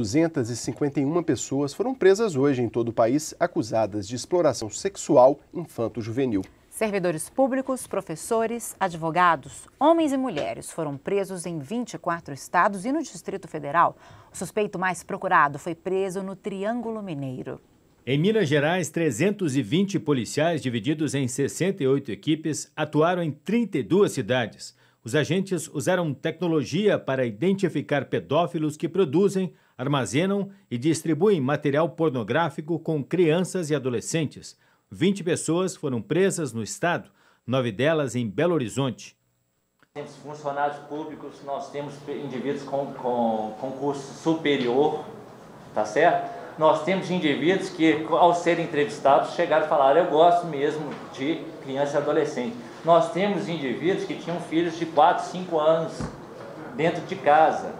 251 pessoas foram presas hoje em todo o país acusadas de exploração sexual infanto-juvenil. Servidores públicos, professores, advogados, homens e mulheres foram presos em 24 estados e no Distrito Federal. O suspeito mais procurado foi preso no Triângulo Mineiro. Em Minas Gerais, 320 policiais divididos em 68 equipes atuaram em 32 cidades. Os agentes usaram tecnologia para identificar pedófilos que produzem armazenam e distribuem material pornográfico com crianças e adolescentes. 20 pessoas foram presas no estado, nove delas em Belo Horizonte. Temos funcionários públicos, nós temos indivíduos com, concurso com superior, tá certo? Nós temos indivíduos que, ao serem entrevistados, chegaram a falar: Eu gosto mesmo de criança e adolescente. Nós temos indivíduos que tinham filhos de 4, 5 anos dentro de casa.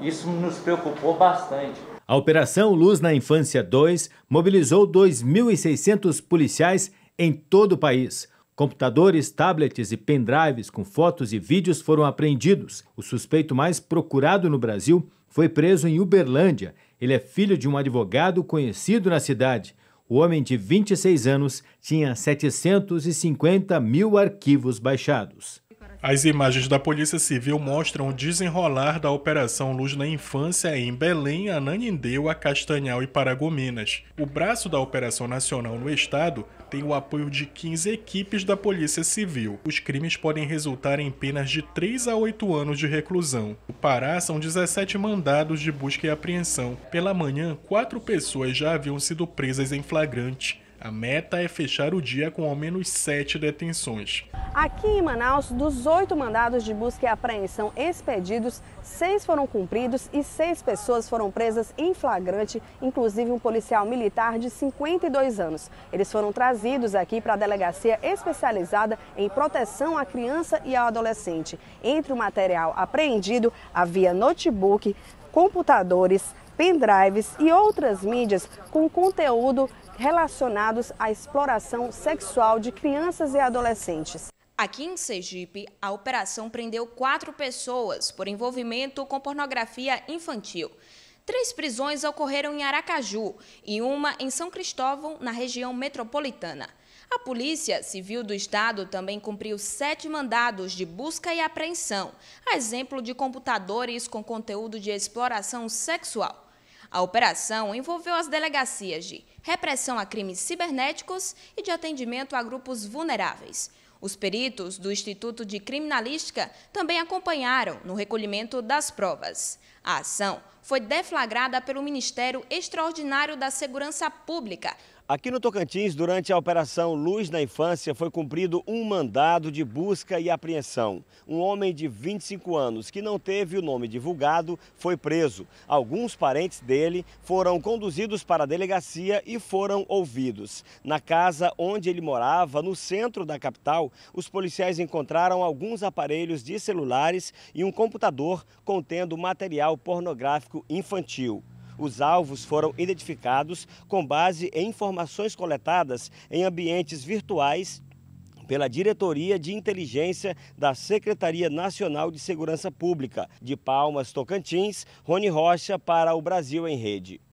Isso nos preocupou bastante. A Operação Luz na Infância 2 mobilizou 2.600 policiais em todo o país. Computadores, tablets e pendrives com fotos e vídeos foram apreendidos. O suspeito mais procurado no Brasil foi preso em Uberlândia. Ele é filho de um advogado conhecido na cidade. O homem de 26 anos tinha 750 mil arquivos baixados. As imagens da Polícia Civil mostram o desenrolar da Operação Luz na Infância em Belém, Ananindeua, Castanhal e Paragominas. O braço da Operação Nacional no Estado tem o apoio de 15 equipes da Polícia Civil. Os crimes podem resultar em penas de 3 a 8 anos de reclusão. O Pará são 17 mandados de busca e apreensão. Pela manhã, quatro pessoas já haviam sido presas em flagrante. A meta é fechar o dia com ao menos sete detenções. Aqui em Manaus, dos oito mandados de busca e apreensão expedidos, seis foram cumpridos e seis pessoas foram presas em flagrante, inclusive um policial militar de 52 anos. Eles foram trazidos aqui para a delegacia especializada em proteção à criança e ao adolescente. Entre o material apreendido havia notebook, computadores, pendrives e outras mídias com conteúdo relacionados à exploração sexual de crianças e adolescentes. Aqui em Sergipe, a operação prendeu quatro pessoas por envolvimento com pornografia infantil. Três prisões ocorreram em Aracaju e uma em São Cristóvão, na região metropolitana. A Polícia Civil do Estado também cumpriu sete mandados de busca e apreensão, a exemplo de computadores com conteúdo de exploração sexual. A operação envolveu as delegacias de repressão a crimes cibernéticos e de atendimento a grupos vulneráveis. Os peritos do Instituto de Criminalística também acompanharam no recolhimento das provas. A ação foi deflagrada pelo Ministério Extraordinário da Segurança Pública, Aqui no Tocantins, durante a Operação Luz na Infância, foi cumprido um mandado de busca e apreensão. Um homem de 25 anos, que não teve o nome divulgado, foi preso. Alguns parentes dele foram conduzidos para a delegacia e foram ouvidos. Na casa onde ele morava, no centro da capital, os policiais encontraram alguns aparelhos de celulares e um computador contendo material pornográfico infantil. Os alvos foram identificados com base em informações coletadas em ambientes virtuais pela Diretoria de Inteligência da Secretaria Nacional de Segurança Pública. De Palmas, Tocantins, Rony Rocha para o Brasil em Rede.